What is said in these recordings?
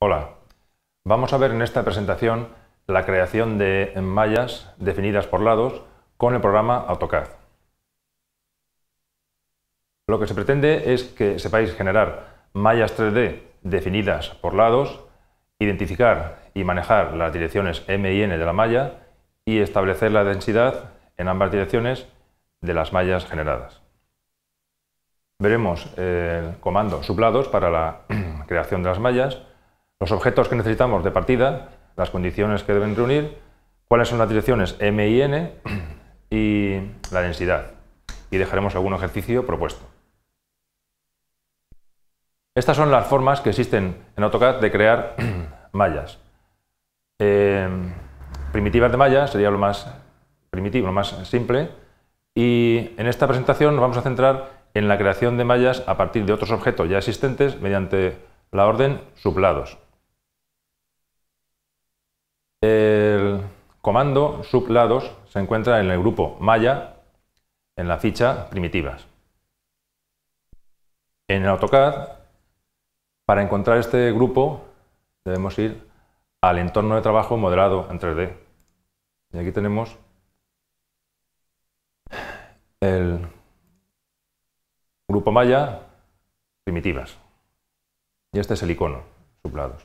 Hola, vamos a ver en esta presentación la creación de mallas definidas por lados con el programa AutoCAD. Lo que se pretende es que sepáis generar mallas 3D definidas por lados, identificar y manejar las direcciones M y N de la malla y establecer la densidad en ambas direcciones de las mallas generadas. Veremos el comando sublados para la creación de las mallas los objetos que necesitamos de partida, las condiciones que deben reunir, cuáles son las direcciones M y N y la densidad. Y dejaremos algún ejercicio propuesto. Estas son las formas que existen en AutoCAD de crear mallas. Em, primitivas de mallas sería lo más primitivo, lo más simple. Y en esta presentación nos vamos a centrar en la creación de mallas a partir de otros objetos ya existentes mediante la orden suplados. comando sublados se encuentra en el grupo malla en la ficha primitivas. En el AutoCAD, para encontrar este grupo, debemos ir al entorno de trabajo modelado en 3D. Y aquí tenemos el grupo malla primitivas. Y este es el icono, sublados.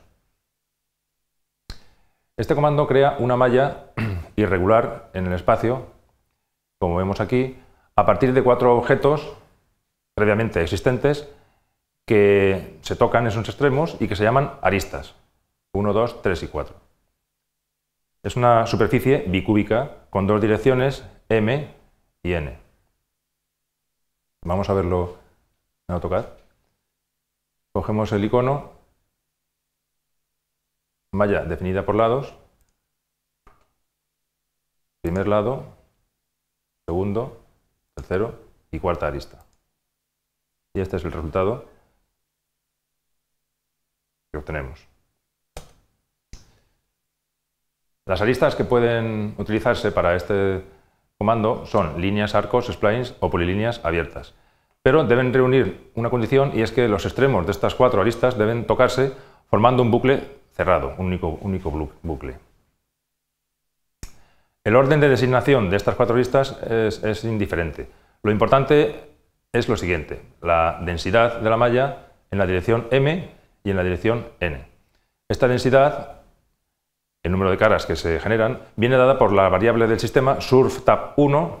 Este comando crea una malla irregular en el espacio, como vemos aquí, a partir de cuatro objetos previamente existentes que se tocan en sus extremos y que se llaman aristas. 1, 2, 3 y 4. Es una superficie bicúbica con dos direcciones M y N. Vamos a verlo en tocar. Cogemos el icono, malla definida por lados, primer lado, segundo, tercero y cuarta arista. Y este es el resultado que obtenemos. Las aristas que pueden utilizarse para este comando son líneas, arcos, splines o polilíneas abiertas. Pero deben reunir una condición y es que los extremos de estas cuatro aristas deben tocarse formando un bucle cerrado, un único, único bucle. El orden de designación de estas cuatro listas es, indiferente. Lo importante es lo siguiente, la densidad de la malla en la dirección m y en la dirección n. Esta densidad, el número de caras que se generan, viene dada por la variable del sistema surfTab1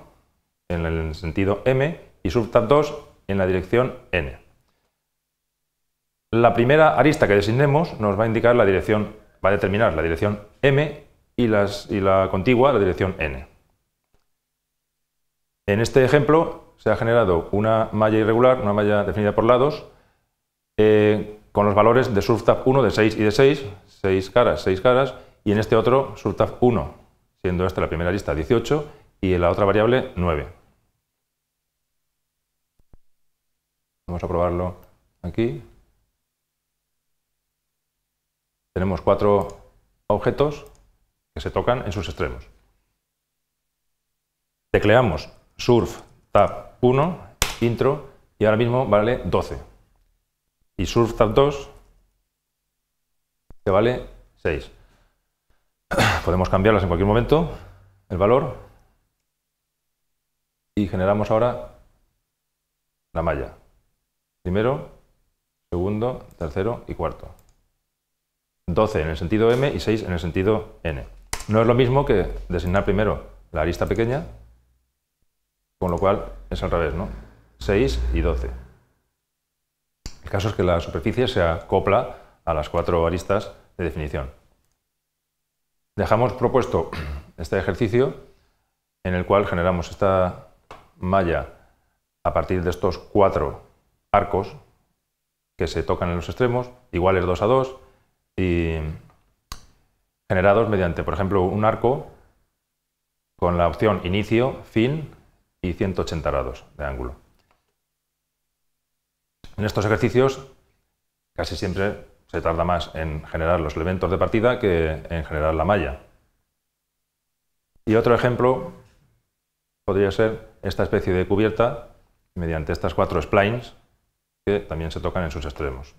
en el sentido m y surftap 2 en la dirección n. La primera arista que designemos nos va a indicar la dirección, va a determinar la dirección m y, las, y la contigua, la dirección n. En este ejemplo se ha generado una malla irregular, una malla definida por lados, eh, con los valores de surftap 1 de 6 y de 6, 6 caras, 6 caras, y en este otro surtaf 1, siendo esta la primera lista 18 y en la otra variable 9. Vamos a probarlo aquí. Tenemos cuatro objetos que se tocan en sus extremos. Tecleamos surf tab 1, intro, y ahora mismo vale 12. Y surf tab 2, que vale 6. Podemos cambiarlas en cualquier momento, el valor, y generamos ahora la malla. Primero, segundo, tercero y cuarto. 12 en el sentido m y 6 en el sentido n. No es lo mismo que designar primero la arista pequeña, con lo cual es al revés, ¿no? 6 y 12. El caso es que la superficie se acopla a las cuatro aristas de definición. Dejamos propuesto este ejercicio en el cual generamos esta malla a partir de estos cuatro arcos que se tocan en los extremos, iguales 2 a 2, y generados mediante, por ejemplo, un arco con la opción inicio, fin y 180 grados de ángulo. En estos ejercicios casi siempre se tarda más en generar los elementos de partida que en generar la malla. Y otro ejemplo podría ser esta especie de cubierta mediante estas cuatro splines que también se tocan en sus extremos.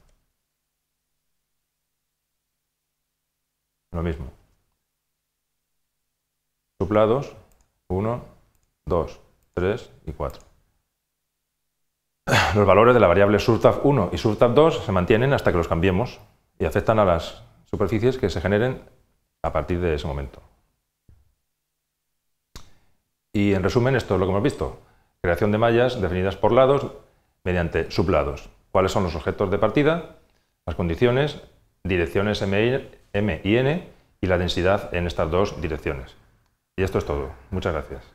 Lo mismo. Suplados 1, 2, 3 y 4. Los valores de la variable surtaf 1 y surtaf 2 se mantienen hasta que los cambiemos y afectan a las superficies que se generen a partir de ese momento. Y en resumen, esto es lo que hemos visto. Creación de mallas definidas por lados mediante sublados. ¿Cuáles son los objetos de partida? Las condiciones, direcciones MI M y N y la densidad en estas dos direcciones. Y esto es todo. Muchas gracias.